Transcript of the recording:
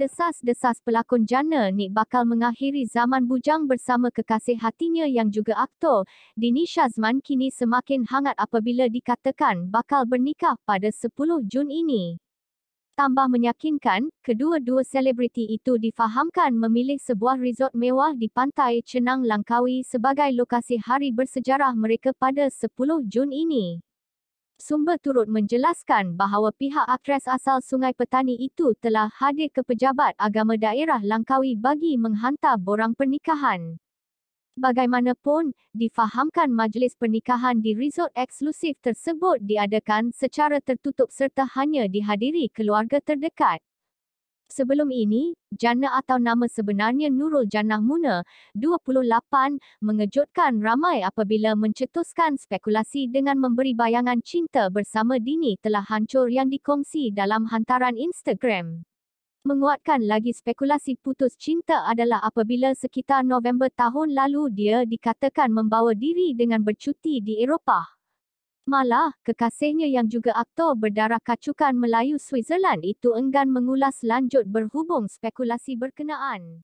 Desas desas pelakon jana ni bakal mengakhiri zaman bujang bersama kekasih hatinya yang juga aktor, Dini Shazman kini semakin hangat apabila dikatakan bakal bernikah pada 10 Jun ini. Tambah menyakinkan, kedua-dua selebriti itu difahamkan memilih sebuah resort mewah di Pantai Cenang Langkawi sebagai lokasi hari bersejarah mereka pada 10 Jun ini. Sumber turut menjelaskan bahawa pihak aktres asal Sungai Petani itu telah hadir ke pejabat agama daerah Langkawi bagi menghantar borang pernikahan. Bagaimanapun, difahamkan majlis pernikahan di resort eksklusif tersebut diadakan secara tertutup serta hanya dihadiri keluarga terdekat. Sebelum ini, Janna atau nama sebenarnya Nurul Jannah Muna, 28, mengejutkan ramai apabila mencetuskan spekulasi dengan memberi bayangan cinta bersama Dini telah hancur yang dikongsi dalam hantaran Instagram. Menguatkan lagi spekulasi putus cinta adalah apabila sekitar November tahun lalu dia dikatakan membawa diri dengan bercuti di Eropah. Malah, kekasihnya yang juga aktor berdarah kacukan Melayu Switzerland itu enggan mengulas lanjut berhubung spekulasi berkenaan.